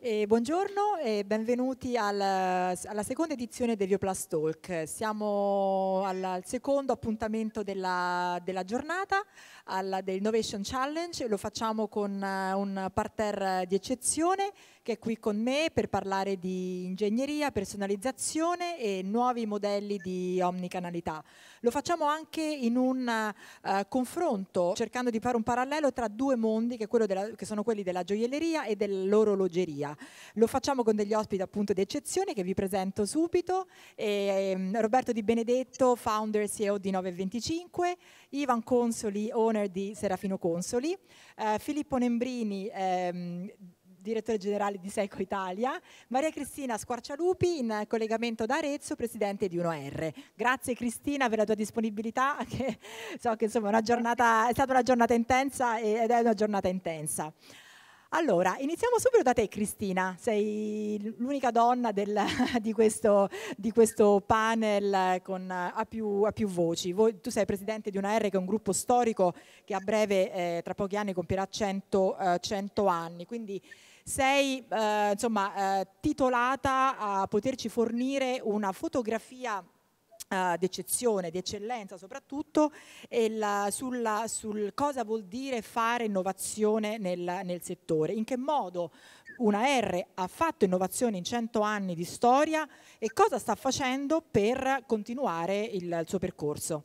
E buongiorno e benvenuti al, alla seconda edizione del Vioplast Talk. Siamo al, al secondo appuntamento della, della giornata, al, dell'Innovation Challenge, lo facciamo con uh, un parterre di eccezione che è qui con me per parlare di ingegneria, personalizzazione e nuovi modelli di omnicanalità. Lo facciamo anche in un uh, confronto, cercando di fare un parallelo tra due mondi che, della, che sono quelli della gioielleria e dell'orologeria. Lo facciamo con degli ospiti appunto di eccezione che vi presento subito. E, um, Roberto Di Benedetto, founder e CEO di 925, Ivan Consoli, owner di Serafino Consoli, uh, Filippo Nembrini, um, direttore generale di Seco Italia, Maria Cristina Squarcialupi in collegamento da Arezzo, presidente di 1R. Grazie Cristina per la tua disponibilità, che so che insomma, giornata, è stata una giornata intensa ed è una giornata intensa. Allora, iniziamo subito da te Cristina, sei l'unica donna del, di, questo, di, questo, panel con, a, più, a, più, voci. Voi, tu sei presidente di una R che è un gruppo storico che a breve, eh, tra pochi anni, compierà 100, eh, 100 anni, quindi sei eh, insomma, eh, titolata a poterci fornire una fotografia Uh, d'eccezione, di eccellenza soprattutto, la, sulla, sul cosa vuol dire fare innovazione nel, nel, settore, in che modo una R ha fatto innovazione in 100 anni di storia e cosa sta facendo per continuare il, il suo percorso.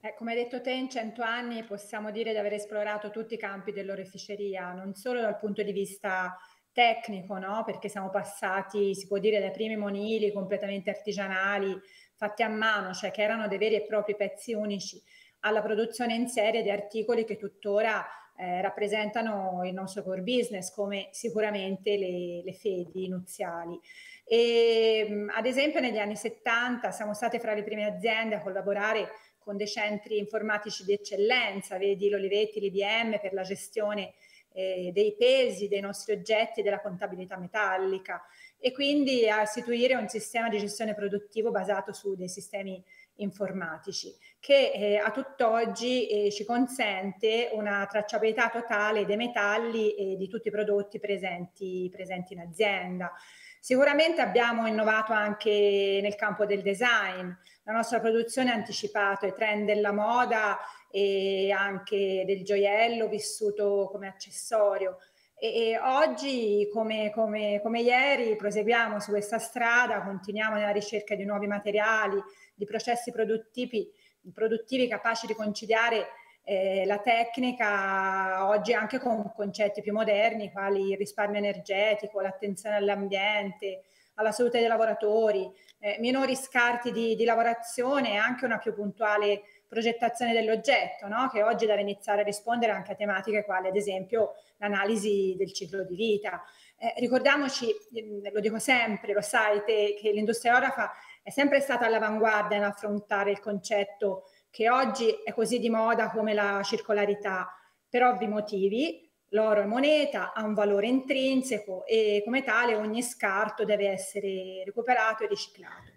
Eh, come hai detto te, in 100 anni possiamo dire di aver esplorato tutti i campi dell'oreficeria, non solo dal punto di vista tecnico, no? perché siamo passati, si può dire, dai primi monili completamente artigianali, fatti a mano, cioè che erano dei veri e propri pezzi unici, alla produzione in serie di articoli che tuttora eh, rappresentano il nostro core business, come sicuramente le, le fedi nuziali. E, mm, ad esempio negli anni 70 siamo state fra le prime aziende a collaborare con dei centri informatici di eccellenza, vedi l'Olivetti, l'IBM per la gestione eh, dei pesi dei nostri oggetti e della contabilità metallica e quindi a istituire un sistema di gestione produttivo basato su dei sistemi informatici che eh, a tutt'oggi eh, ci consente una tracciabilità totale dei metalli e di tutti i prodotti presenti, presenti in azienda. Sicuramente abbiamo innovato anche nel campo del design, la nostra produzione ha anticipato i trend della moda e anche del gioiello vissuto come accessorio. E, e oggi, come, come, come ieri, proseguiamo su questa strada, continuiamo nella ricerca di nuovi materiali, di processi produttivi, produttivi capaci di conciliare eh, la tecnica oggi anche con concetti più moderni quali il risparmio energetico, l'attenzione all'ambiente, alla salute dei lavoratori, eh, minori scarti di, di lavorazione e anche una più puntuale progettazione dell'oggetto, no? che oggi deve iniziare a rispondere anche a tematiche quali ad esempio l'analisi del ciclo di vita. Eh, ricordiamoci, ehm, lo dico sempre, lo sai te, che l'industria orafa è sempre stata all'avanguardia in affrontare il concetto che oggi è così di moda come la circolarità, per ovvi motivi, l'oro è moneta, ha un valore intrinseco e come tale ogni scarto deve essere recuperato e riciclato.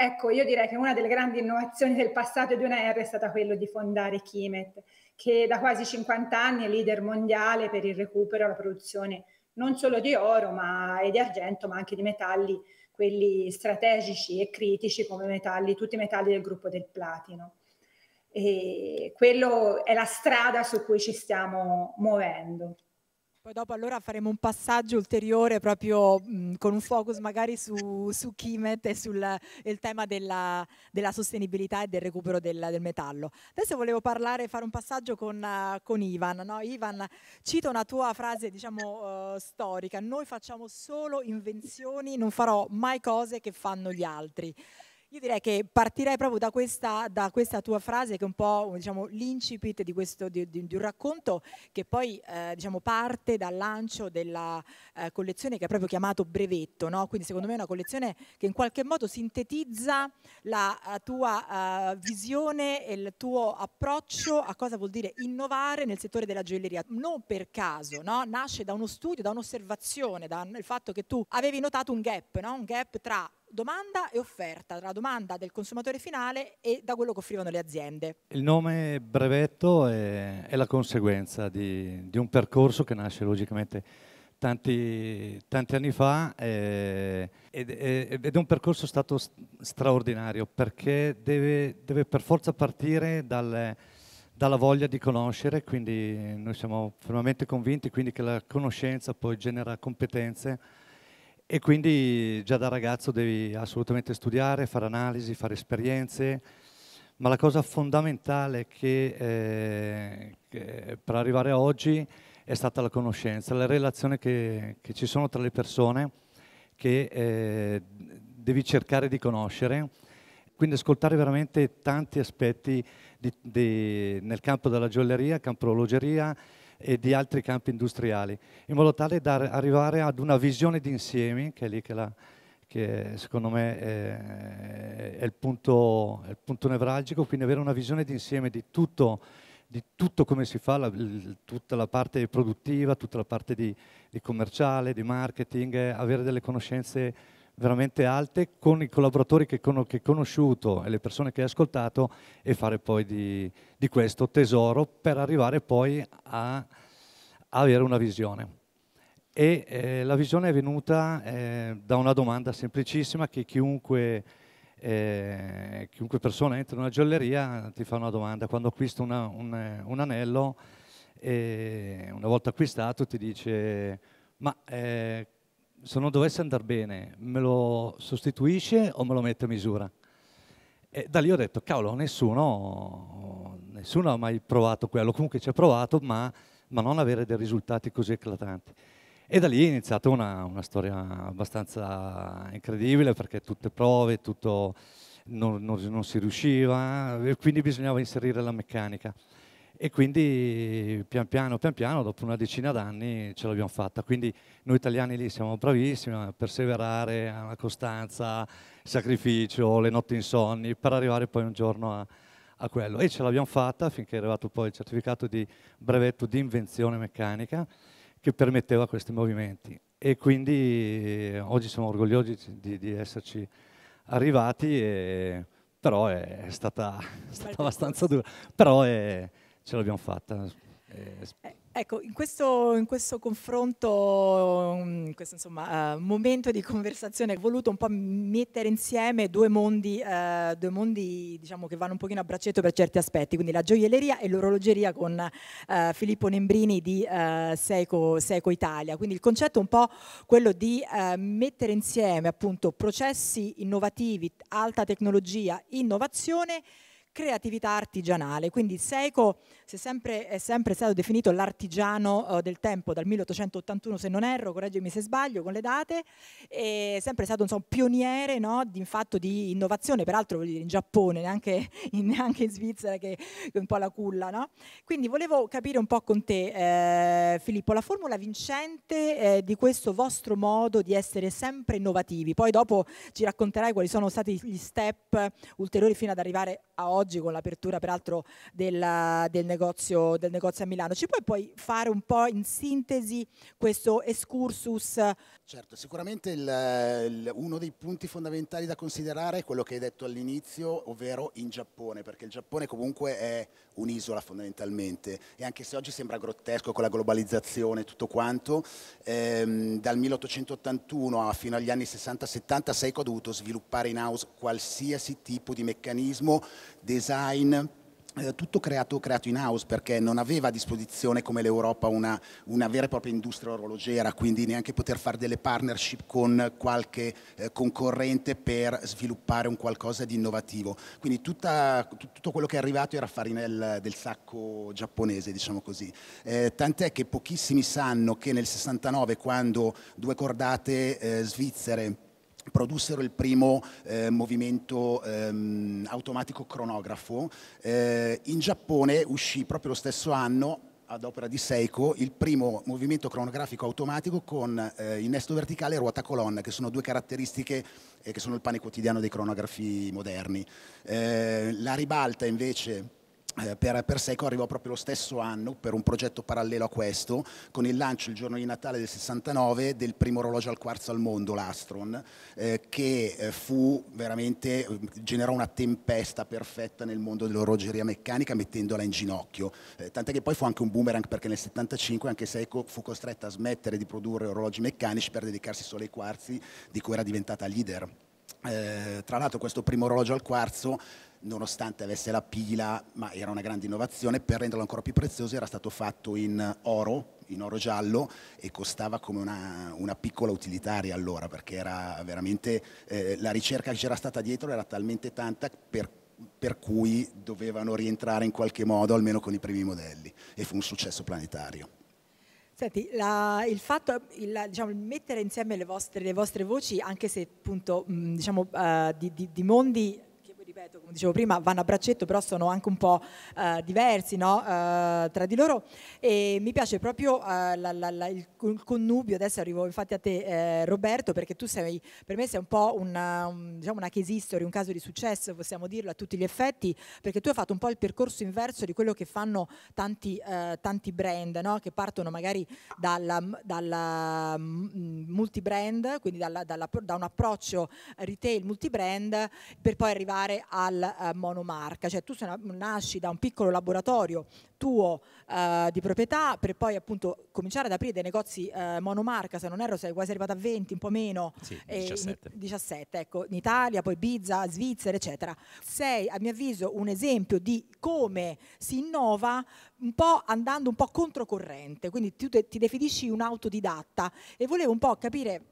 Ecco, io direi che una delle grandi innovazioni del passato di UNR è stata quella di fondare Kimet, che da quasi 50 anni è leader mondiale per il recupero e la produzione non solo di oro ma, e di argento, ma anche di metalli, quelli strategici e critici come metalli, tutti i metalli del gruppo del platino. E quello è la strada su cui ci stiamo muovendo. Poi dopo allora faremo un passaggio ulteriore proprio mh, con un focus magari su, su Kimet e sul tema della, della, sostenibilità e del recupero del, del, metallo. Adesso volevo parlare, fare un passaggio con, eh, con Ivan. No? Ivan, cito una tua frase diciamo uh, storica, noi facciamo solo invenzioni, non farò mai cose che fanno gli altri. Io direi che partirei proprio da questa, da questa tua frase che è un po' diciamo, l'incipit di, di, di, di, un racconto che poi eh, diciamo, parte dal lancio della eh, collezione che è proprio chiamato Brevetto, no? quindi secondo me è una collezione che in qualche modo sintetizza la eh, tua uh, visione e il tuo approccio a cosa vuol dire innovare nel settore della gioielleria. Non per caso, no? nasce da uno studio, da un'osservazione, dal fatto che tu avevi notato un gap, no? un gap tra domanda e offerta, tra la domanda del consumatore finale e da quello che offrivano le aziende. Il nome brevetto è, è la conseguenza di, di, un percorso che nasce logicamente tanti, tanti anni fa eh, ed, ed, è un percorso stato straordinario perché deve, deve per forza partire dal, dalla voglia di conoscere, quindi noi siamo fermamente convinti che la conoscenza poi genera competenze e quindi già da ragazzo devi assolutamente studiare, fare analisi, fare esperienze, ma la cosa fondamentale che, eh, che per arrivare a oggi è stata la conoscenza, la relazione che, che ci sono tra le persone che eh, devi cercare di conoscere, quindi ascoltare veramente tanti aspetti di, di, nel campo della gioielleria, campo orologeria, e di altri campi industriali, in modo tale da arrivare ad una visione d'insieme, che è lì che, la, che secondo me è, è, il punto, è, il punto, nevralgico, quindi avere una visione d'insieme di tutto, di tutto come si fa, la, tutta la parte produttiva, tutta la parte di, di commerciale, di marketing, avere delle conoscenze veramente alte con i collaboratori che, con, conosciuto e le persone che hai ascoltato e fare poi di, di questo tesoro per arrivare poi a, avere una visione. E eh, la visione è venuta eh, da una domanda semplicissima che chiunque, eh, chiunque, persona entra in una gioielleria ti fa una domanda. Quando acquista una, un, un, anello, eh, una volta acquistato ti dice ma eh, se non dovesse andare bene, me lo sostituisce o me lo mette a misura? E da lì ho detto, cavolo, nessuno, nessuno ha mai provato quello, comunque ci ha provato, ma, ma, non avere dei risultati così eclatanti. E da lì è iniziata una, una storia abbastanza incredibile, perché tutte prove, tutto non, non, non si riusciva, quindi bisognava inserire la meccanica. E quindi pian piano, pian piano, dopo una decina d'anni ce l'abbiamo fatta. Quindi noi italiani lì siamo bravissimi a perseverare, a una costanza, sacrificio, le notti insonni, per arrivare poi un giorno a, a quello. E ce l'abbiamo fatta finché è arrivato poi il certificato di brevetto di invenzione meccanica che permetteva questi movimenti. E quindi oggi siamo orgogliosi di, di esserci arrivati, e, però è stata, è stata abbastanza dura. Però è, ce l'abbiamo fatta. Eh, eh, ecco, in questo, in questo, confronto, mm, in questo insomma, uh, momento di conversazione, ho voluto un po' mettere insieme due mondi, uh, due mondi diciamo, che vanno un pochino a braccetto per certi aspetti, quindi la gioielleria e l'orologeria con uh, Filippo Nembrini di Seiko, Seiko, Italia. Quindi il concetto è un po' quello di mettere insieme appunto processi innovativi, alta tecnologia, innovazione creatività artigianale. Quindi Seiko è sempre, è sempre stato definito l'artigiano eh, del tempo, dal 1881 se non erro, correggimi se sbaglio con le date, è sempre stato un pioniere no, di, in fatto di innovazione, peraltro in Giappone, neanche in, neanche in Svizzera che è un po' la culla. No? Quindi volevo capire un po' con te, eh, Filippo, la formula vincente eh, di questo vostro modo di essere sempre innovativi. Poi dopo ci racconterai quali sono stati gli step ulteriori fino ad arrivare a oggi oggi con l'apertura peraltro del, del, negozio, del, negozio, a Milano. Ci puoi poi fare un po' in sintesi questo excursus? Certo, sicuramente il, il, uno dei punti fondamentali da considerare è quello che hai detto all'inizio, ovvero in Giappone, perché il Giappone comunque è un'isola fondamentalmente e anche se oggi sembra grottesco con la globalizzazione e tutto quanto, ehm, dal 1881 fino agli anni 60-70 Seiko ha dovuto sviluppare in house qualsiasi tipo di meccanismo design eh, tutto creato, creato, in house perché non aveva a disposizione come l'Europa una, una, vera e propria industria orologera, quindi neanche poter fare delle partnership con qualche eh, concorrente per sviluppare un qualcosa di innovativo. Quindi tutta, tutto quello che è arrivato era farinel del sacco giapponese, diciamo così. Eh, tant'è che pochissimi sanno che nel 69, quando due cordate eh, svizzere produssero il primo eh, movimento ehm, automatico cronografo. Eh, in Giappone uscì proprio lo stesso anno ad opera di Seiko il primo movimento cronografico automatico con eh, innesto verticale e ruota colonna, che sono due caratteristiche eh, che sono il pane quotidiano dei cronografi moderni. Eh, la ribalta invece eh, per, per Seco arrivò proprio lo stesso anno per un progetto parallelo a questo, con il lancio il giorno di Natale del 69 del primo orologio al quarzo al mondo, l'Astron, eh, che eh, fu veramente, eh, generò una tempesta perfetta nel mondo dell'orologeria meccanica mettendola in ginocchio, eh, tant'è che poi fu anche un boomerang perché nel 75 anche Seco fu costretta a smettere di produrre orologi meccanici per dedicarsi solo ai quarzi di cui era diventata leader. Eh, tra l'altro questo primo orologio al quarzo nonostante avesse la pila, ma era una grande innovazione, per renderlo ancora più prezioso era stato fatto in oro, in oro giallo e costava come una, una piccola utilitaria allora, perché era veramente eh, la ricerca che c'era stata dietro era talmente tanta per, per cui dovevano rientrare in qualche modo, almeno con i primi modelli, e fu un successo planetario. Senti, la, il fatto, il, diciamo, mettere insieme le vostre, le vostre, voci, anche se appunto mh, diciamo, uh, di, di, di mondi ripeto, come dicevo prima, vanno a braccetto, però sono anche un po' eh, diversi no? eh, tra di loro. E mi piace proprio eh, la, la, la, il, connubio, adesso arrivo infatti a te eh, Roberto, perché tu sei, per me sei un po' una, un, diciamo una case history, un caso di successo, possiamo dirlo a tutti gli effetti, perché tu hai fatto un po' il percorso inverso di quello che fanno tanti, eh, tanti brand, no? che partono magari dal dalla mm, multi-brand, quindi dalla, dalla, da un approccio retail multi-brand, per poi arrivare al eh, monomarca, cioè tu una, nasci da un piccolo laboratorio tuo eh, di proprietà per poi appunto cominciare ad aprire dei negozi eh, monomarca, se non erro sei quasi arrivato a 20, un po' meno, sì, 17. In, 17 ecco, in Italia, poi Ibiza, Svizzera, eccetera. Sei a mio avviso un esempio di come si innova un po' andando un po' controcorrente, quindi tu te, ti definisci un autodidatta e volevo un po' capire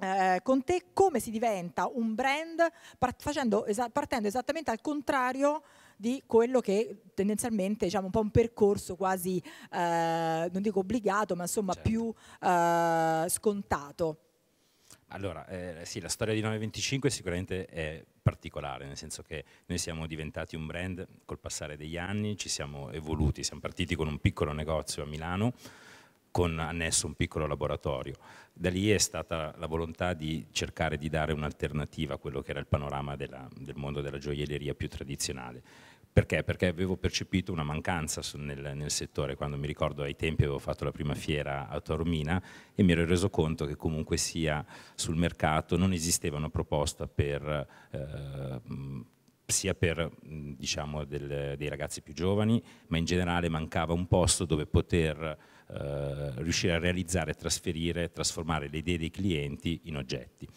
eh, con te come si diventa un brand partendo, esa partendo esattamente al contrario di quello che tendenzialmente diciamo un po' un percorso quasi eh, non dico obbligato ma insomma certo. più eh, scontato allora eh, sì la storia di 925 sicuramente è particolare nel senso che noi siamo diventati un brand col passare degli anni ci siamo evoluti siamo partiti con un piccolo negozio a Milano con annesso un piccolo laboratorio. Da lì è stata la volontà di cercare di dare un'alternativa a quello che era il panorama della, del mondo della gioielleria più tradizionale. Perché? Perché avevo percepito una mancanza nel, nel, settore, quando mi ricordo ai tempi avevo fatto la prima fiera a Taormina e mi ero reso conto che comunque sia sul mercato non esisteva una proposta per, eh, sia per diciamo, del, dei ragazzi più giovani, ma in generale mancava un posto dove poter eh, riuscire a realizzare, trasferire, trasformare le idee dei clienti in oggetti.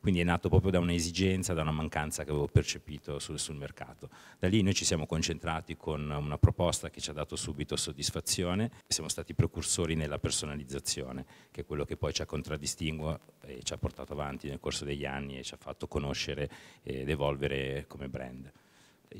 Quindi è nato proprio da un'esigenza, da una mancanza che avevo percepito sul, sul, mercato. Da lì noi ci siamo concentrati con una proposta che ci ha dato subito soddisfazione e siamo stati precursori nella personalizzazione, che è quello che poi ci ha contraddistinto e ci ha portato avanti nel corso degli anni e ci ha fatto conoscere ed evolvere come brand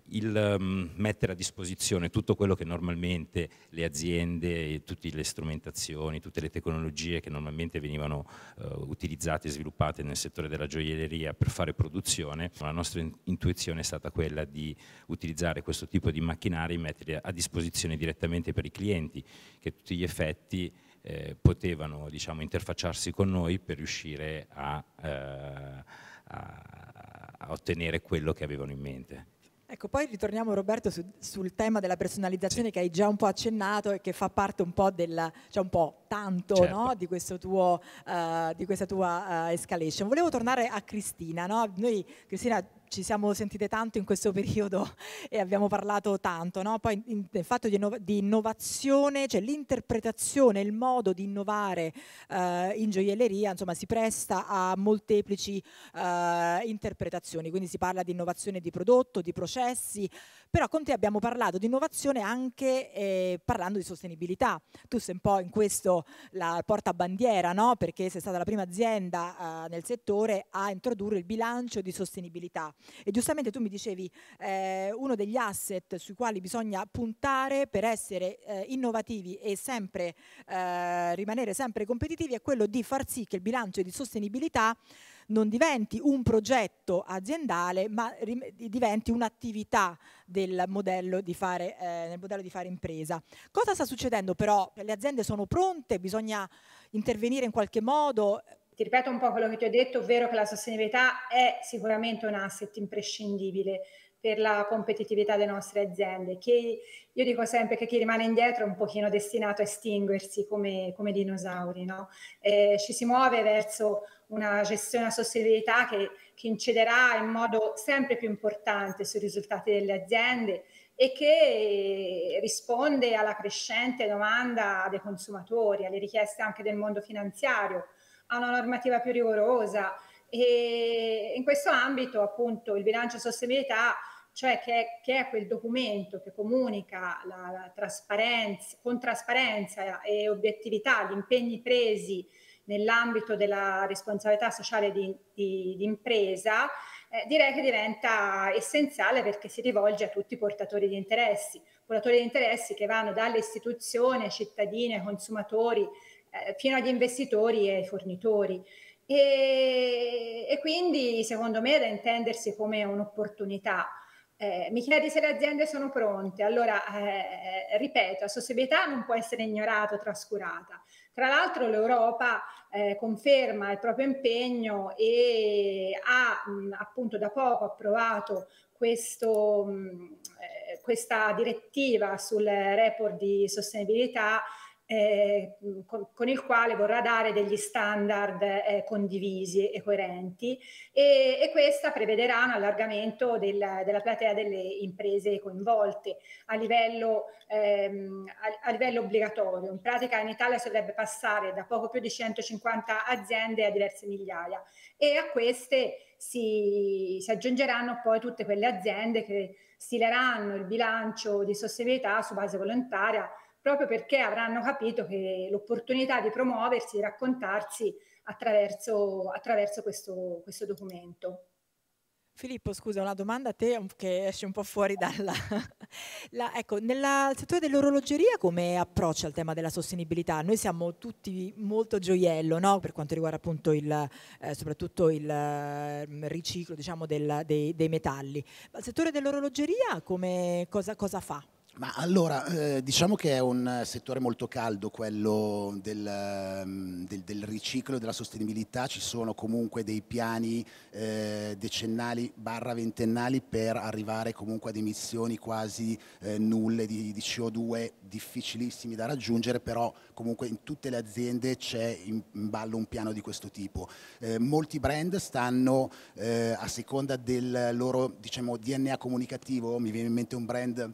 il um, mettere a disposizione tutto quello che normalmente le aziende, tutte le strumentazioni, tutte le tecnologie che normalmente venivano uh, utilizzate e sviluppate nel settore della gioielleria per fare produzione, la nostra intuizione è stata quella di utilizzare questo tipo di macchinari e metterli a disposizione direttamente per i clienti, che tutti gli effetti eh, potevano diciamo, interfacciarsi con noi per riuscire a, eh, a, a ottenere quello che avevano in mente. Ecco, poi ritorniamo Roberto su, sul tema della personalizzazione sì. che hai già un po' accennato e che fa parte un po' del, cioè un po' tanto certo. no? di, tuo, uh, di, questa tua uh, escalation. Volevo tornare a Cristina, no? noi Cristina ci siamo sentite tanto in questo periodo e abbiamo parlato tanto, no? poi in, fatto di, innov- di, innovazione, cioè l'interpretazione, il modo di innovare eh, in gioielleria, insomma, si presta a molteplici eh, interpretazioni, quindi si parla di innovazione di prodotto, di processi, però con te abbiamo parlato di innovazione anche eh, parlando di sostenibilità. Tu sei un po' in questo la portabandiera, no? perché sei stata la prima azienda eh, nel settore a introdurre il bilancio di sostenibilità. E giustamente tu mi dicevi eh, uno degli asset sui quali bisogna puntare per essere eh, innovativi e sempre, eh, rimanere sempre competitivi è quello di far sì che il bilancio di sostenibilità non diventi un progetto aziendale, ma diventi un'attività del modello di, fare, eh, modello di fare impresa. Cosa sta succedendo però? Le aziende sono pronte, bisogna intervenire in qualche modo, ti ripeto un po' quello che ti ho detto, ovvero che la sostenibilità è sicuramente un asset imprescindibile per la competitività delle nostre aziende. Chi, io dico sempre che chi rimane indietro è un pochino destinato a estinguersi come, come dinosauri. No? Eh, ci si muove verso una gestione a sostenibilità che, che inciderà in modo sempre più importante sui risultati delle aziende e che risponde alla crescente domanda dei consumatori, alle richieste anche del mondo finanziario, a una normativa più rigorosa. E in questo ambito, appunto, il bilancio sostenibilità, cioè che è, che è quel documento che comunica la, la trasparenza, con trasparenza e obiettività gli impegni presi nell'ambito della responsabilità sociale di, di, di impresa, eh, direi che diventa essenziale perché si rivolge a tutti i portatori di interessi, portatori di interessi che vanno dalle istituzioni, cittadine, consumatori, eh, fino agli investitori e ai fornitori. E, e quindi secondo me è da intendersi come un'opportunità. Eh, mi chiedi se le aziende sono pronte. Allora, eh, ripeto, la sostenibilità non può essere ignorata o trascurata. Tra l'altro l'Europa eh, conferma il proprio impegno e ha mh, appunto da poco approvato questo, mh, eh, questa direttiva sul report di sostenibilità eh, con, con, il quale vorrà dare degli standard eh, condivisi e coerenti e, e, questa prevederà un allargamento del, della platea delle imprese coinvolte a livello, ehm, a, a livello, obbligatorio. In pratica in Italia si dovrebbe passare da poco più di 150 aziende a diverse migliaia e a queste si, si aggiungeranno poi tutte quelle aziende che stileranno il bilancio di sostenibilità su base volontaria proprio perché avranno capito che l'opportunità di promuoversi, di raccontarsi attraverso, attraverso questo, questo documento. Filippo, scusa, una domanda a te che esce un po' fuori dalla... La, ecco, nel settore dell'orologeria come approccia al tema della sostenibilità? Noi siamo tutti molto gioiello, no? Per quanto riguarda appunto il, eh, soprattutto il eh, riciclo, diciamo, del, dei, dei, metalli. Ma il settore dell'orologeria cosa, cosa fa? Ma allora, eh, diciamo che è un settore molto caldo quello del, ehm, del, del riciclo e della sostenibilità, ci sono comunque dei piani eh, decennali barra ventennali per arrivare comunque ad emissioni quasi eh, nulle di, di, CO2, difficilissimi da raggiungere, però comunque in tutte le aziende c'è in, in ballo un piano di questo tipo. Eh, molti brand stanno eh, a seconda del loro diciamo, DNA comunicativo, mi viene in mente un brand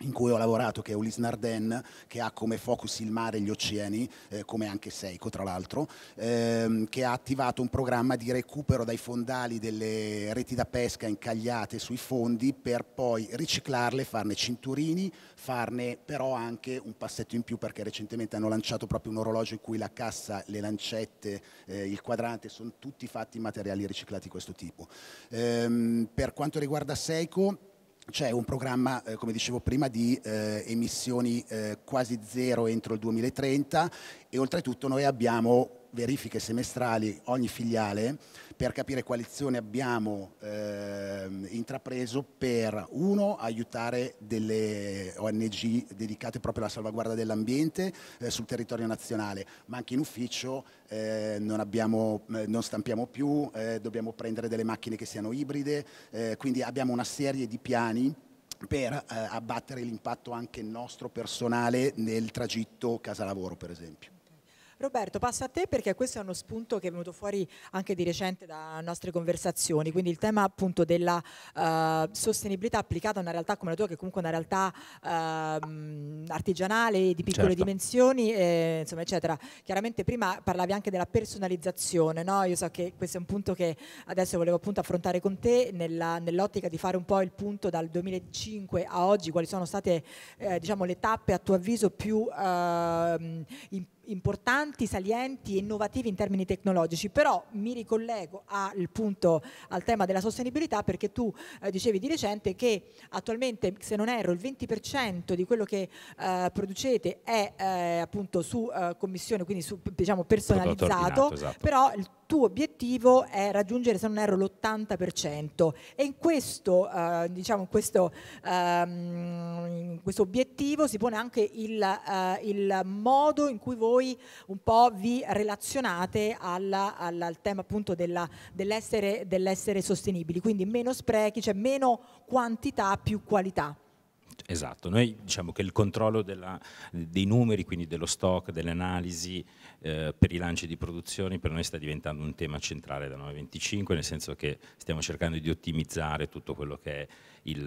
in cui ho lavorato, che è Ulysse Narden, che ha come focus il mare e gli oceani, eh, come anche Seiko tra l'altro, ehm, che ha attivato un programma di recupero dai fondali delle reti da pesca incagliate sui fondi per poi riciclarle, farne cinturini, farne però anche un passetto in più perché recentemente hanno lanciato proprio un orologio in cui la cassa, le lancette, eh, il quadrante sono tutti fatti in materiali riciclati di questo tipo. Ehm, per quanto riguarda Seiko, c'è un programma, eh, come dicevo prima, di eh, emissioni eh, quasi zero entro il 2030 e oltretutto noi abbiamo verifiche semestrali ogni filiale per capire quali azioni abbiamo eh, intrapreso per, uno, aiutare delle ONG dedicate proprio alla salvaguardia dell'ambiente eh, sul territorio nazionale, ma anche in ufficio eh, non, abbiamo, eh, non, stampiamo più, eh, dobbiamo prendere delle macchine che siano ibride, eh, quindi abbiamo una serie di piani per eh, abbattere l'impatto anche nostro personale nel tragitto casa lavoro per esempio. Roberto, passo a te perché questo è uno spunto che è venuto fuori anche di recente da nostre conversazioni, quindi il tema appunto della uh, sostenibilità applicata a una realtà come la tua, che è comunque è una realtà uh, artigianale, di piccole certo. dimensioni, eh, insomma, eccetera. Chiaramente prima parlavi anche della personalizzazione, no? io so che questo è un punto che adesso volevo appunto affrontare con te nell'ottica di fare un po' il punto dal 2005 a oggi, quali sono state eh, diciamo, le tappe a tuo avviso più eh, importanti importanti, salienti e innovativi in termini tecnologici, però mi ricollego al, punto, al tema della sostenibilità perché tu eh, dicevi di recente che attualmente, se non erro, il 20% di quello che eh, producete è eh, appunto su eh, commissione, quindi su, diciamo personalizzato, esatto. però il tuo obiettivo è raggiungere, se non erro, l'80% e in questo, eh, diciamo, questo, ehm, in questo, obiettivo si pone anche il, eh, il, modo in cui voi un po' vi relazionate alla, alla, al tema appunto dell'essere dell sostenibili, quindi meno sprechi, cioè meno quantità più qualità. Cioè, esatto, noi diciamo che il controllo della, dei numeri, quindi dello stock, delle analisi eh, per i lanci di produzioni per noi sta diventando un tema centrale da 925, nel senso che stiamo cercando di ottimizzare tutto quello che è il,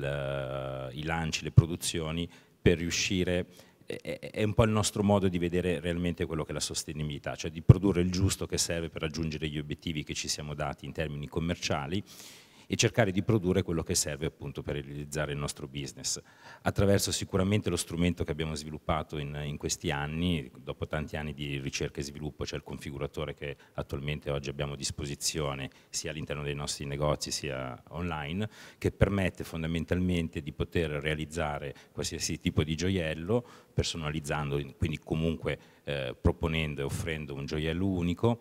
uh, i lanci, le produzioni per riuscire è un po' il nostro modo di vedere realmente quello che è la sostenibilità, cioè di produrre il giusto che serve per raggiungere gli obiettivi che ci siamo dati in termini commerciali e cercare di produrre quello che serve appunto per realizzare il nostro business, attraverso sicuramente lo strumento che abbiamo sviluppato in, in questi anni, dopo tanti anni di ricerca e sviluppo c'è cioè il configuratore che attualmente oggi abbiamo a disposizione sia all'interno dei nostri negozi sia online, che permette fondamentalmente di poter realizzare qualsiasi tipo di gioiello personalizzando, quindi comunque eh, proponendo e offrendo un gioiello unico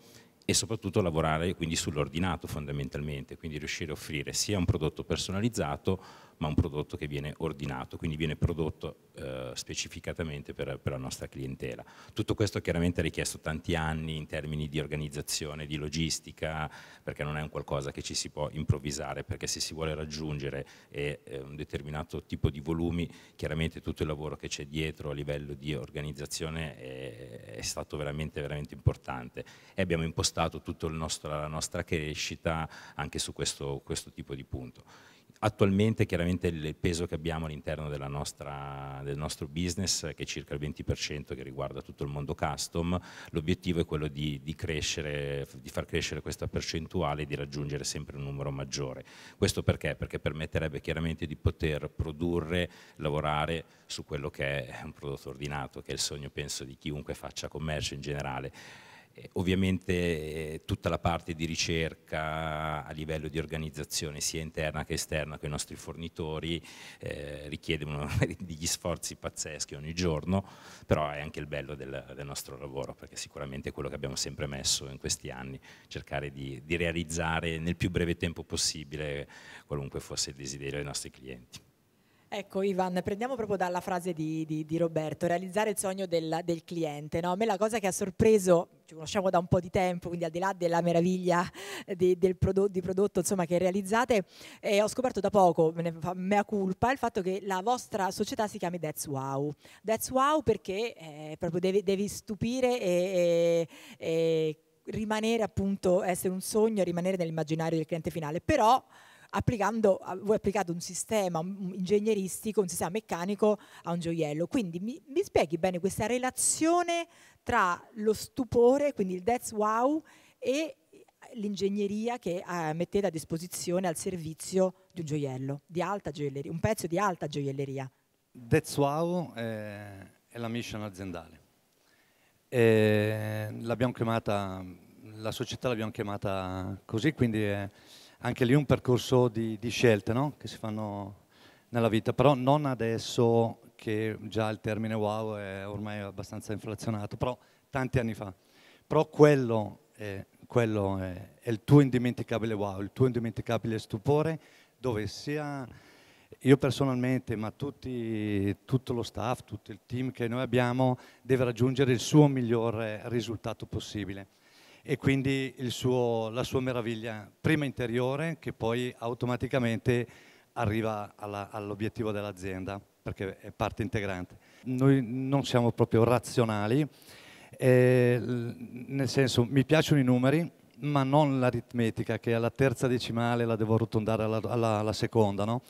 e soprattutto lavorare quindi sull'ordinato fondamentalmente, quindi riuscire a offrire sia un prodotto personalizzato ma un prodotto che viene ordinato, quindi viene prodotto eh, specificatamente per, per, la nostra clientela. Tutto questo chiaramente ha richiesto tanti anni in termini di organizzazione, di logistica, perché non è un qualcosa che ci si può improvvisare, perché se si vuole raggiungere eh, eh un determinato tipo di volumi, chiaramente tutto il lavoro che c'è dietro a livello di organizzazione è, è stato veramente, veramente importante e abbiamo impostato tutta la nostra crescita anche su questo, questo tipo di punto attualmente chiaramente il peso che abbiamo all'interno del nostro business, che è circa il 20% che riguarda tutto il mondo custom, l'obiettivo è quello di, di, crescere, di far crescere questa percentuale e di raggiungere sempre un numero maggiore. Questo perché? Perché permetterebbe chiaramente di poter produrre, lavorare su quello che è un prodotto ordinato, che è il sogno penso di chiunque faccia commercio in generale. Eh, ovviamente eh, tutta la parte di ricerca a livello di organizzazione sia interna che esterna con i nostri fornitori eh, richiede uno, degli sforzi pazzeschi ogni giorno, però è anche il bello del, del, nostro lavoro perché sicuramente è quello che abbiamo sempre messo in questi anni, cercare di, di realizzare nel più breve tempo possibile qualunque fosse il desiderio dei nostri clienti. Ecco Ivan, prendiamo proprio dalla frase di, di, di Roberto, realizzare il sogno del, del cliente. No? A me la cosa che ha sorpreso ci conosciamo da un po' di tempo, quindi al di là della meraviglia eh, di, del prodotto, di prodotto insomma, che realizzate, eh, ho scoperto da poco, me ne fa mea culpa, il fatto che la vostra società si chiami That's Wow. That's Wow perché eh, proprio devi, devi, stupire e, e, e rimanere appunto, essere un sogno, rimanere nell'immaginario del cliente finale, però applicando, voi applicate un sistema ingegneristico, un sistema meccanico a un gioiello. Quindi mi, mi spieghi bene questa relazione tra lo stupore, quindi il that's wow, e l'ingegneria che eh, mettete a disposizione al servizio di un gioiello, di alta gioielleria, un pezzo di alta gioielleria. That's Wow è, eh, è la mission aziendale. Eh, l'abbiamo chiamata, la società l'abbiamo chiamata così, quindi è anche lì un percorso di, di scelte no? che si fanno nella vita, però non adesso che già il termine wow è ormai abbastanza inflazionato, però tanti anni fa. Però quello è, quello è, è il tuo indimenticabile wow, il tuo indimenticabile stupore, dove sia io personalmente, ma tutti, tutto lo staff, tutto il team che noi abbiamo, deve raggiungere il suo migliore risultato possibile e quindi suo, la sua meraviglia prima interiore che poi automaticamente arriva all'obiettivo dell'azienda perché è parte integrante. Noi non siamo proprio razionali, eh, nel senso mi piacciono i numeri ma non l'aritmetica che alla terza decimale la devo arrotondare alla, alla, alla seconda. No?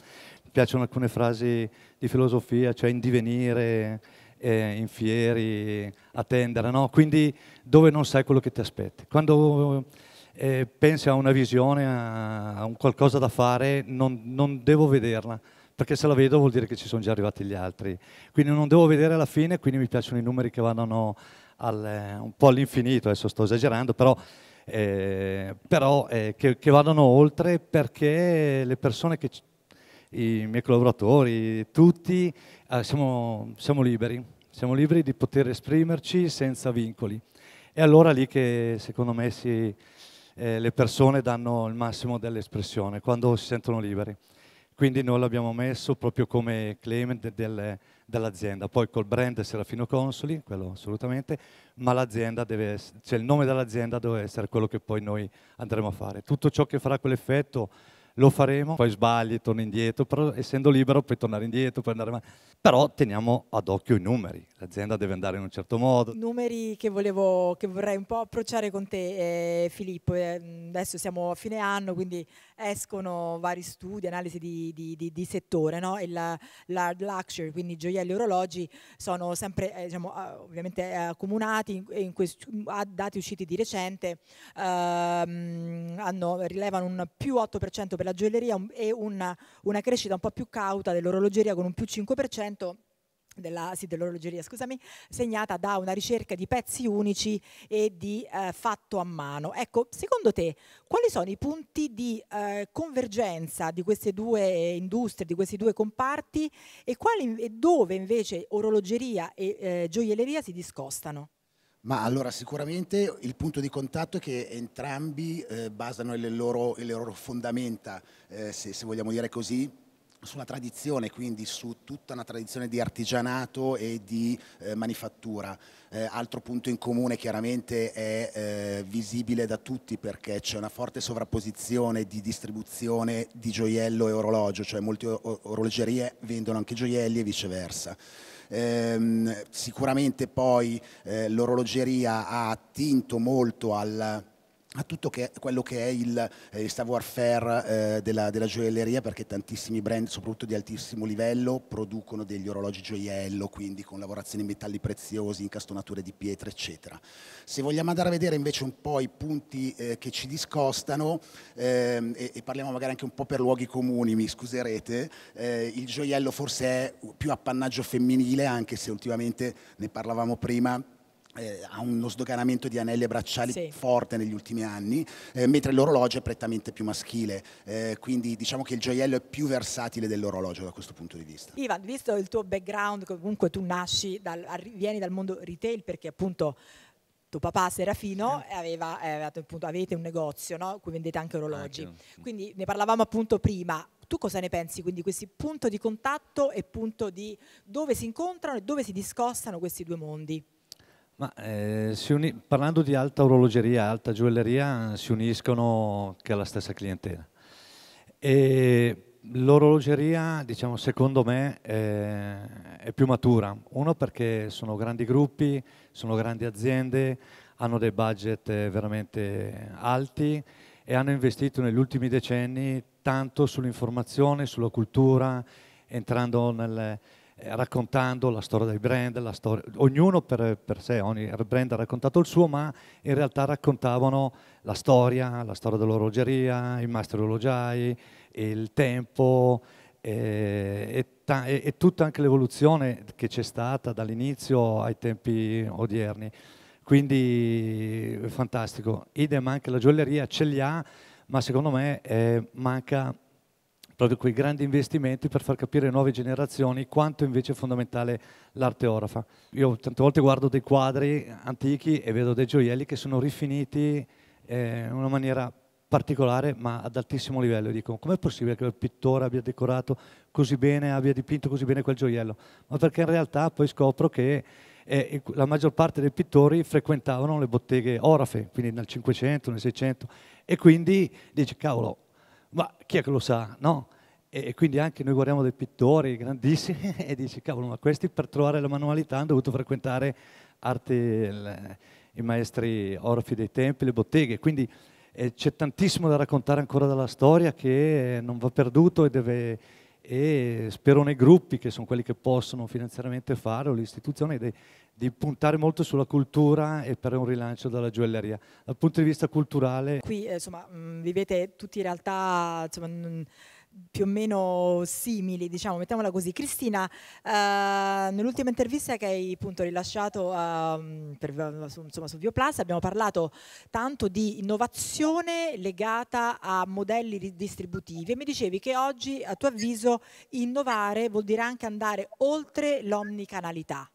Mi piacciono alcune frasi di filosofia, cioè in divenire, eh, in fieri, attendere, no? quindi dove non sai quello che ti aspetti. Quando eh, pensi a una visione, a, un qualcosa da fare, non, non devo vederla, perché se la vedo vuol dire che ci sono già arrivati gli altri. Quindi non devo vedere la fine, quindi mi piacciono i numeri che vanno al, un po' all'infinito, adesso sto esagerando, però, eh, però eh, che, che, vadano oltre perché le persone che... i miei collaboratori, tutti eh, siamo, siamo liberi, siamo liberi di poter esprimerci senza vincoli. È allora lì che secondo me si, eh, le persone danno il massimo dell'espressione, quando si sentono liberi. Quindi noi l'abbiamo messo proprio come claim del, dell'azienda. Poi col brand Serafino Consoli, quello assolutamente, ma l'azienda deve essere, cioè il nome dell'azienda deve essere quello che poi noi andremo a fare. Tutto ciò che farà quell'effetto lo faremo, poi sbagli, torni indietro, però essendo libero puoi tornare indietro, puoi andare avanti. Però teniamo ad occhio i numeri, l'azienda deve andare in un certo modo. Numeri che, volevo, che vorrei un po' approcciare con te eh, Filippo, eh, adesso siamo a fine anno, quindi escono vari studi, analisi di, di, di, di settore, no? e la, luxury, quindi gioielli e orologi, sono sempre eh, diciamo, ovviamente eh, accomunati in questi, a dati usciti di recente, ehm, hanno, rilevano un più 8% per della gioielleria e una, una crescita un po' più cauta dell'orologeria con un più 5% della, sì, dell'orologeria, scusami, segnata da una ricerca di pezzi unici e di eh, fatto a mano. Ecco, secondo te quali sono i punti di eh, convergenza di queste due industrie, di questi due comparti e, quali, e dove invece orologeria e eh, gioielleria si discostano? Ma allora sicuramente il punto di contatto è che entrambi eh, basano le loro, le loro fondamenta, eh, se, se vogliamo dire così, sulla tradizione, quindi su tutta una tradizione di artigianato e di eh, manifattura. Eh, altro punto in comune chiaramente è eh, visibile da tutti perché c'è una forte sovrapposizione di distribuzione di gioiello e orologio, cioè molte orologerie vendono anche gioielli e viceversa. Ehm, sicuramente poi eh, l'orologeria ha attinto molto al a tutto che, quello che è il, eh, il savoir-faire eh, della, della, gioielleria perché tantissimi brand, soprattutto di altissimo livello, producono degli orologi gioiello, quindi con lavorazioni in metalli preziosi, incastonature di pietre, eccetera. Se vogliamo andare a vedere invece un po' i punti eh, che ci discostano ehm, e, e, parliamo magari anche un po' per luoghi comuni, mi scuserete, eh, il gioiello forse è più appannaggio femminile, anche se ultimamente ne parlavamo prima eh, ha uno sdoganamento di anelli e bracciali sì. forte negli ultimi anni, eh, mentre l'orologio è prettamente più maschile, eh, quindi diciamo che il gioiello è più versatile dell'orologio da questo punto di vista. Ivan, visto il tuo background, comunque tu nasci, dal, vieni dal mondo retail perché appunto tuo papà Serafino aveva, appunto, avete un negozio in no? cui vendete anche orologi, quindi ne parlavamo appunto prima, tu cosa ne pensi quindi di questi punti di contatto e punto di dove si incontrano e dove si discostano questi due mondi? Ma, eh, uni... parlando di alta orologeria, alta gioielleria, si uniscono che è la stessa clientela. E l'orologeria, diciamo, secondo me, eh, è più matura. Uno perché sono grandi gruppi, sono grandi aziende, hanno dei budget eh, veramente alti e hanno investito negli ultimi decenni tanto sull'informazione, sulla cultura, entrando nelle eh, raccontando la storia del brand, storia, ognuno per, per, sé, ogni brand ha raccontato il suo, ma in realtà raccontavano la storia, la storia dell'orologeria, i master orologiai, il tempo eh, e, ta- e, e tutta anche l'evoluzione che c'è stata dall'inizio ai tempi odierni quindi fantastico. Idem anche la gioielleria ce li ha, ma secondo me eh, manca proprio quei grandi investimenti per far capire alle nuove generazioni quanto invece è fondamentale l'arte orafa. Io tante volte guardo dei quadri antichi e vedo dei gioielli che sono rifiniti eh, in una maniera particolare ma ad altissimo livello. Dico, com'è possibile che il pittore abbia decorato così bene, abbia dipinto così bene quel gioiello? Ma perché in realtà poi scopro che eh, la maggior parte dei pittori frequentavano le botteghe orafe, quindi nel 500, nel 600, e quindi dici cavolo, ma chi è che lo sa, no? E, e quindi anche noi guardiamo dei pittori grandissimi e dici, cavolo, ma questi per trovare la manualità hanno dovuto frequentare arte, il, i maestri orfi dei tempi, le botteghe, quindi eh, c'è tantissimo da raccontare ancora dalla storia che non va perduto e deve e spero nei gruppi che sono quelli che possono finanziariamente fare o le istituzioni di puntare molto sulla cultura e per un rilancio della gioielleria. Dal punto di vista culturale... Qui eh, insomma, mm, vivete tutti in realtà insomma, più o meno simili, diciamo, mettiamola così. Cristina, eh, nell'ultima intervista che hai appunto, rilasciato eh, per, su, insomma, su Bioplus abbiamo parlato tanto di innovazione legata a modelli distributivi e mi dicevi che oggi a tuo avviso innovare vuol dire anche andare oltre l'omnicanalità.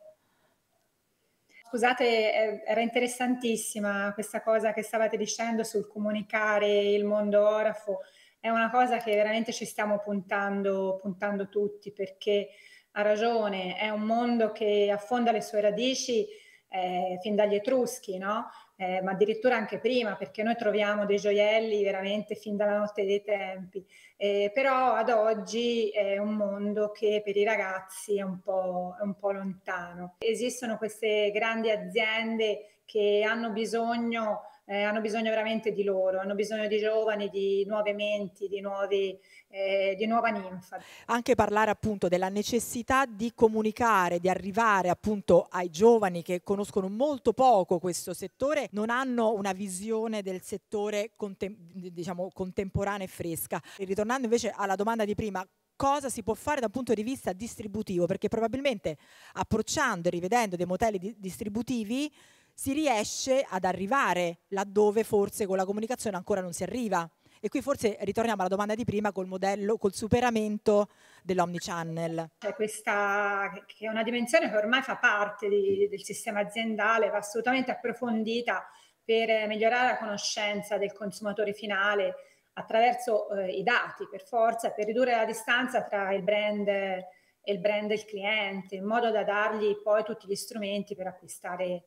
Scusate, era interessantissima questa cosa che stavate dicendo sul comunicare il mondo orafo. È una cosa che veramente ci stiamo puntando, puntando tutti perché ha ragione, è un mondo che affonda le sue radici eh, fin dagli Etruschi, no? eh, ma addirittura anche prima, perché noi troviamo dei gioielli veramente fin dalla notte dei tempi eh, però ad oggi è un mondo che per i ragazzi è un po', è un po lontano. Esistono queste grandi aziende che hanno bisogno eh, hanno bisogno veramente di loro, hanno bisogno di giovani, di nuove menti, di, nuovi, eh, di nuova ninfa. Anche parlare appunto della necessità di comunicare, di arrivare appunto ai giovani che conoscono molto poco questo settore, non hanno una visione del settore contem diciamo, contemporanea e fresca. E ritornando invece alla domanda di prima, cosa si può fare da un punto di vista distributivo, perché probabilmente approcciando e rivedendo dei modelli di distributivi si riesce ad arrivare laddove forse con la comunicazione ancora non si arriva. E qui forse ritorniamo alla domanda di prima col modello, col superamento dell'omnichannel. C'è questa che è una dimensione che ormai fa parte di, del sistema aziendale, va assolutamente approfondita per migliorare la conoscenza del consumatore finale attraverso eh, i dati, per forza, per ridurre la distanza tra il brand e il brand del cliente, in modo da dargli poi tutti gli strumenti per acquistare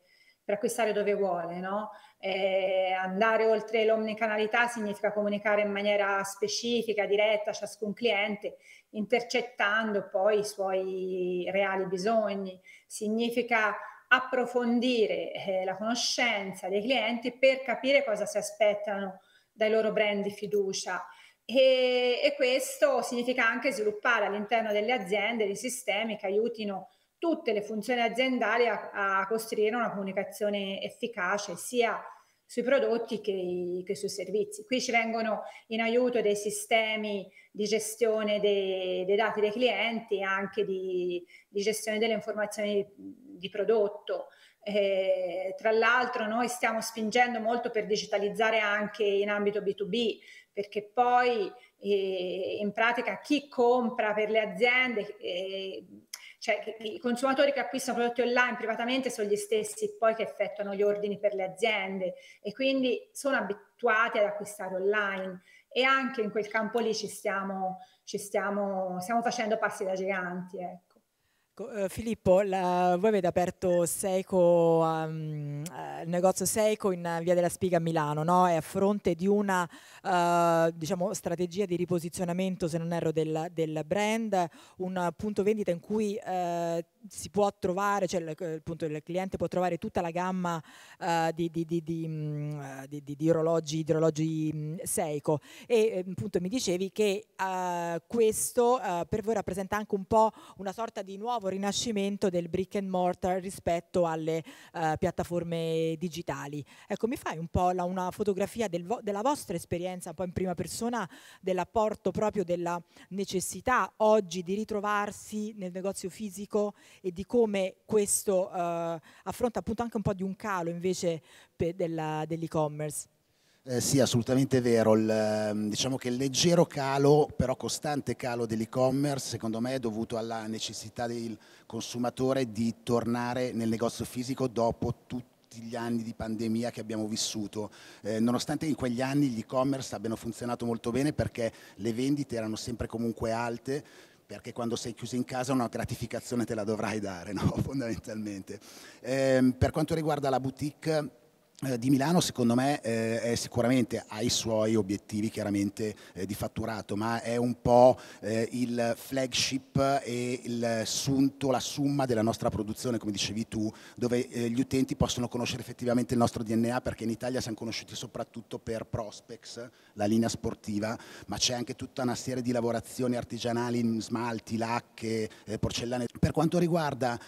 per acquistare dove vuole, no? eh, andare oltre l'omnicanalità significa comunicare in maniera specifica, diretta a ciascun cliente, intercettando poi i suoi reali bisogni, significa approfondire eh, la conoscenza dei clienti per capire cosa si aspettano dai loro brand di fiducia. E, e questo significa anche sviluppare all'interno delle aziende dei sistemi che aiutino tutte le funzioni aziendali a, a costruire una comunicazione efficace sia sui prodotti che, che, sui servizi. Qui ci vengono in aiuto dei sistemi di gestione dei, dei dati dei clienti e anche di, di, gestione delle informazioni di, di prodotto. Eh, tra l'altro noi stiamo spingendo molto per digitalizzare anche in ambito B2B perché poi eh, in pratica chi compra per le aziende eh, cioè i consumatori che acquistano prodotti online privatamente sono gli stessi poi che effettuano gli ordini per le aziende e quindi sono abituati ad acquistare online e anche in quel campo lì ci stiamo, ci stiamo stiamo facendo passi da giganti. Eh. Uh, Filippo, la, voi avete aperto Seiko, um, uh, il negozio Seiko in Via della Spiga a Milano, no? è a fronte di una uh, diciamo, strategia di riposizionamento, se non erro, del, del brand, un punto vendita in cui si può trovare, cioè eh, appunto, il cliente può trovare tutta la gamma uh, di, di, di, di, mm, eh, orologi, orologi mm, Seiko e appunto mi dicevi che uh, questo uh, per voi rappresenta anche un po' una sorta di nuovo rinascimento del brick and mortar rispetto alle piattaforme digitali. Ecco, mi fai un po' la, una fotografia del vo della vostra esperienza, un po' in prima persona, dell'apporto proprio della necessità oggi di ritrovarsi nel negozio fisico e di come questo eh, affronta appunto anche un po' di un calo invece dell'e-commerce. Eh sì, assolutamente vero. Il, ehm, diciamo che il leggero calo, però costante calo dell'e-commerce, secondo me è dovuto alla necessità del consumatore di tornare nel negozio fisico dopo tutto gli anni di pandemia che abbiamo vissuto. Eh, nonostante in quegli anni gli e-commerce abbiano funzionato molto bene perché le vendite erano sempre comunque alte, perché quando sei chiuso in casa una gratificazione te la dovrai dare, no? fondamentalmente. Eh, per quanto riguarda la boutique, eh, di Milano secondo me eh, è sicuramente ha i suoi obiettivi chiaramente eh, di fatturato, ma è un po' eh, il flagship e il sunto, la summa della nostra produzione, come dicevi tu, dove eh, gli utenti possono conoscere effettivamente il nostro DNA perché in Italia siamo conosciuti soprattutto per Prospects la linea sportiva, ma c'è anche tutta una serie di lavorazioni artigianali in smalti, lacche, eh, porcellane. Per quanto riguarda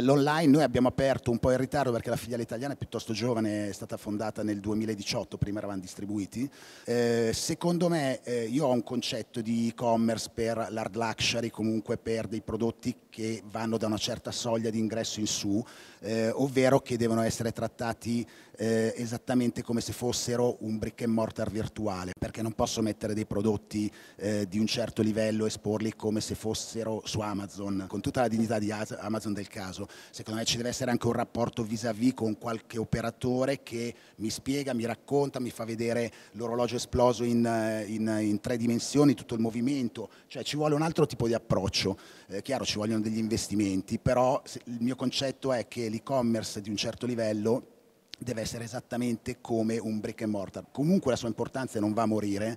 l'online, noi abbiamo aperto un po' in ritardo perché la filiale italiana è piuttosto giovane stata fondata nel 2018, prima eravamo distribuiti. Eh, secondo me eh, io ho un concetto di e-commerce per l'hard luxury, comunque per dei prodotti che vanno da una certa soglia di ingresso in su, eh, ovvero che devono essere trattati eh, esattamente come se fossero un brick and mortar virtuale, perché non posso mettere dei prodotti eh, di un certo livello e esporli come se fossero su Amazon, con tutta la dignità di Amazon del caso. Secondo me ci deve essere anche un rapporto vis à -vis con qualche operatore che mi spiega, mi racconta, mi fa vedere l'orologio esploso in, eh, in, eh, in, tre dimensioni, tutto il movimento, cioè ci vuole un altro tipo di approccio, eh, chiaro ci vogliono degli investimenti, però il mio concetto è che l'e-commerce di un certo livello deve essere esattamente come un brick and mortar, comunque la sua importanza non va a morire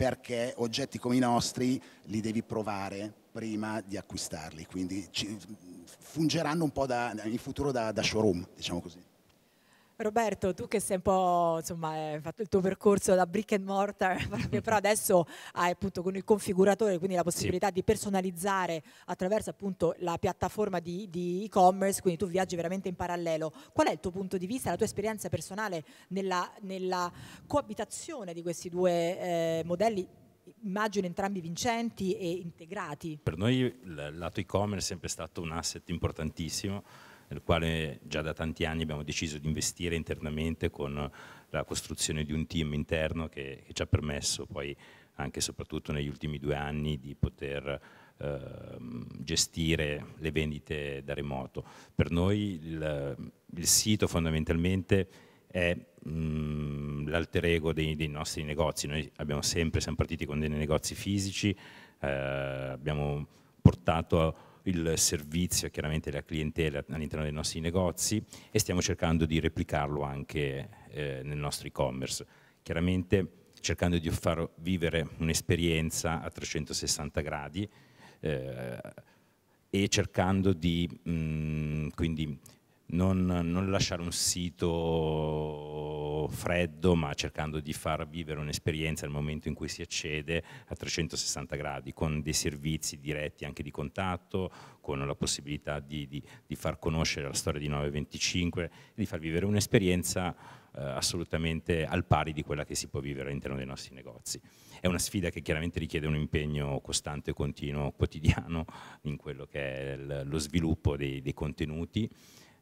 perché oggetti come i nostri li devi provare prima di acquistarli, quindi ci, fungeranno un po' da, in futuro da, da showroom, diciamo così. Roberto, tu che sei un po', insomma, hai fatto il tuo percorso da brick and mortar, però adesso hai appunto con il configuratore, quindi la possibilità sì. di personalizzare attraverso appunto la piattaforma di, di, e-commerce, quindi tu viaggi veramente in parallelo. Qual è il tuo punto di vista, la tua esperienza personale nella, nella coabitazione di questi due eh, modelli immagino entrambi vincenti e integrati. Per noi il lato e-commerce è sempre stato un asset importantissimo nel quale già da tanti anni abbiamo deciso di investire internamente con la costruzione di un team interno che, che ci ha permesso poi anche e soprattutto negli ultimi due anni di poter eh, gestire le vendite da remoto. Per noi il, il sito fondamentalmente è mhmm, l'alter ego dei, dei, nostri negozi. Noi abbiamo sempre, siamo partiti con dei negozi fisici, eh, abbiamo portato a il servizio e chiaramente la clientela all'interno dei nostri negozi e stiamo cercando di replicarlo anche eh, nel nostro e-commerce. Chiaramente cercando di far vivere un'esperienza a 360 gradi eh, e cercando di mh, mm, quindi non, non lasciare un sito freddo, ma cercando di far vivere un'esperienza nel momento in cui si accede a 360 gradi, con dei servizi diretti anche di contatto, con la possibilità di, di, di far conoscere la storia di 925 di far vivere un'esperienza eh, assolutamente al pari di quella che si può vivere all'interno dei nostri negozi. È una sfida che chiaramente richiede un impegno costante, continuo, quotidiano in quello che è lo sviluppo dei, dei contenuti,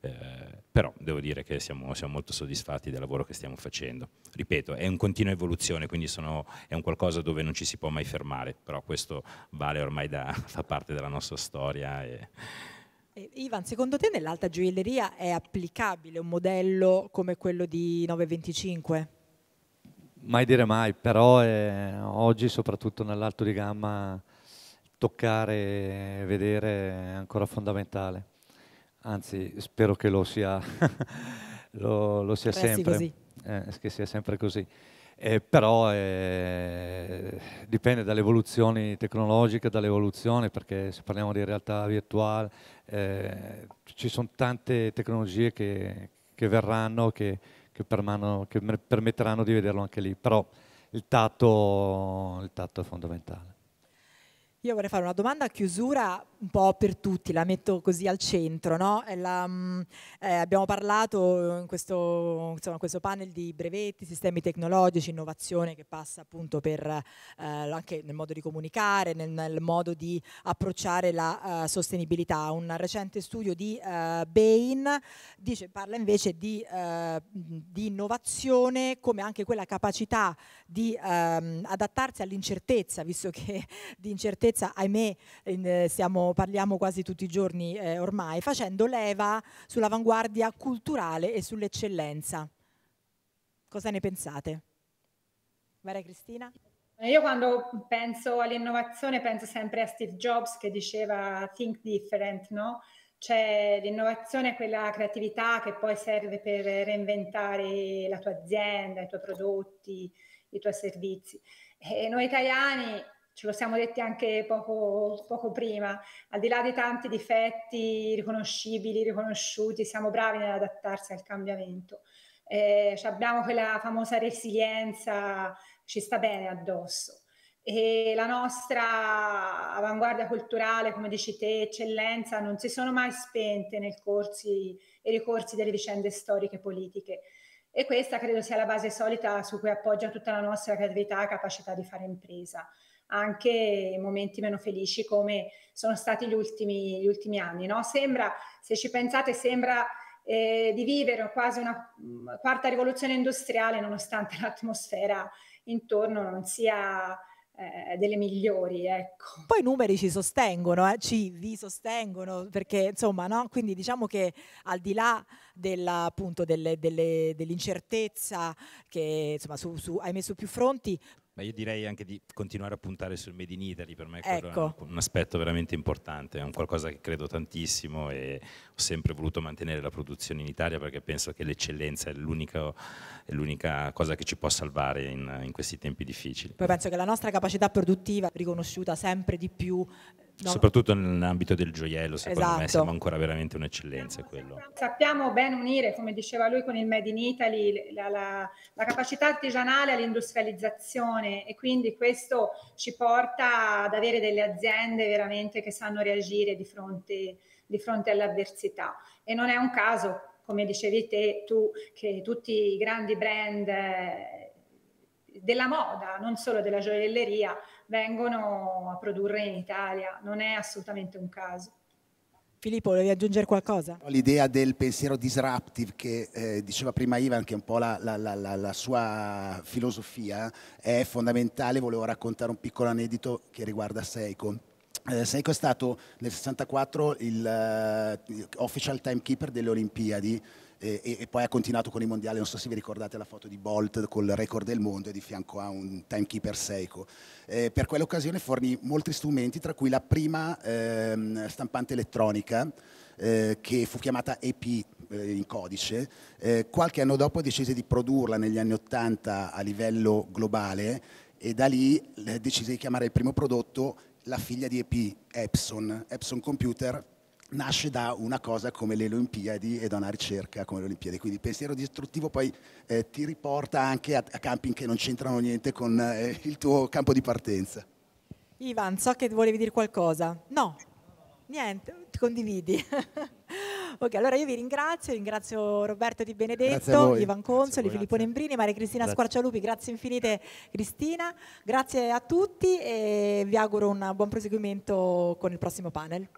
eh, però devo dire che siamo, siamo, molto soddisfatti del lavoro che stiamo facendo. Ripeto, è un continua evoluzione, quindi sono, è un qualcosa dove non ci si può mai fermare, però questo vale ormai da, fa parte della nostra storia. E... Ivan, secondo te nell'alta gioielleria è applicabile un modello come quello di 925? Mai dire mai, però eh, oggi soprattutto nell'alto di gamma toccare e vedere è ancora fondamentale anzi spero che lo sia, lo, lo sia sempre, eh, che sia sempre così. Eh, però eh, dipende dalle evoluzioni tecnologiche, dalle evoluzioni, perché se parliamo di realtà virtuale, eh, ci sono tante tecnologie che, che verranno, che, che, che, permetteranno di vederlo anche lì, però il tatto, il tatto è fondamentale. Io vorrei fare una domanda a chiusura un po' per tutti, la metto così al centro. No? La, mm, eh, abbiamo parlato in questo, insomma, questo, panel di brevetti, sistemi tecnologici, innovazione che passa appunto per, eh, anche nel modo di comunicare, nel, nel modo di approcciare la eh, sostenibilità. Un recente studio di eh, Bain dice, parla invece di, eh, di, innovazione come anche quella capacità di ehm, adattarsi all'incertezza, visto che di incertezza certezza, ahimè, eh, parliamo quasi tutti i giorni eh, ormai, facendo leva sull'avanguardia culturale e sull'eccellenza. Cosa ne pensate? Maria Cristina? Eh, io quando penso all'innovazione penso sempre a Steve Jobs che diceva think different, no? Cioè l'innovazione è quella creatività che poi serve per reinventare la tua azienda, i tuoi prodotti, i tuoi servizi. E noi italiani ce lo siamo detti anche poco, poco, prima, al di là di tanti difetti riconoscibili, riconosciuti, siamo bravi nell'adattarsi al cambiamento. Eh, abbiamo quella famosa resilienza, ci sta bene addosso. E la nostra avanguardia culturale, come dici te, eccellenza, non si sono mai spente nei corsi e ricorsi delle vicende storiche e politiche. E questa credo sia la base solita su cui appoggia tutta la nostra creatività e capacità di fare impresa anche in momenti meno felici come sono stati gli ultimi, gli ultimi anni. No? Sembra, se ci pensate, sembra eh, di vivere quasi una mm, quarta rivoluzione industriale nonostante l'atmosfera intorno non sia eh, delle migliori. Ecco. Poi i numeri ci sostengono, eh? ci vi sostengono, perché insomma, no? quindi diciamo che al di là della, appunto, delle, delle, dell'incertezza che insomma, su, su, ahimè, su più fronti, ma io direi anche di continuare a puntare sul Made in Italy, per me ecco. è un, un aspetto veramente importante, è un qualcosa che credo tantissimo e ho sempre voluto mantenere la produzione in Italia perché penso che l'eccellenza è, è l'unica cosa che ci può salvare in, in questi tempi difficili. Poi penso che la nostra capacità produttiva, riconosciuta sempre di più No. Soprattutto nell'ambito del gioiello, secondo esatto. me siamo ancora veramente un'eccellenza. Sappiamo ben unire, come diceva lui con il Made in Italy, la, la, la capacità artigianale all'industrializzazione e quindi questo ci porta ad avere delle aziende veramente che sanno reagire di fronte, di fronte all'avversità. E non è un caso, come dicevi te, tu, che tutti i grandi brand... Eh, della moda, non solo della gioielleria, vengono a produrre in Italia, non è assolutamente un caso. Filippo, volevi aggiungere qualcosa? L'idea del pensiero disruptive che eh, diceva prima Ivan, che è un po' la, la, la, la, sua filosofia, eh, è fondamentale. Volevo raccontare un piccolo aneddoto che riguarda Seiko. Eh, Seiko è stato nel 64 il uh, official timekeeper delle Olimpiadi e, e, poi ha continuato con i mondiali, non so se vi ricordate la foto di Bolt col record del mondo e di fianco a un timekeeper Seiko. Eh, per quell'occasione fornì molti strumenti, tra cui la prima ehm, stampante elettronica eh, che fu chiamata EP eh, in codice. Eh, qualche anno dopo decise di produrla negli anni 80 a livello globale e da lì eh, decise di chiamare il primo prodotto la figlia di EP, Epson, Epson Computer nasce da una cosa come le Olimpiadi e da una ricerca come le Olimpiadi. Quindi il pensiero distruttivo poi eh, ti riporta anche a, a, campi che non c'entrano niente con eh, il tuo campo di partenza. Ivan, so che volevi dire qualcosa. No, niente, ti condividi. ok, allora io vi ringrazio, ringrazio Roberto Di Benedetto, Ivan Consoli, Filippo grazie. Nembrini, Maria Cristina grazie. Squarcialupi, grazie infinite Cristina, grazie a tutti e vi auguro un buon proseguimento con il prossimo panel.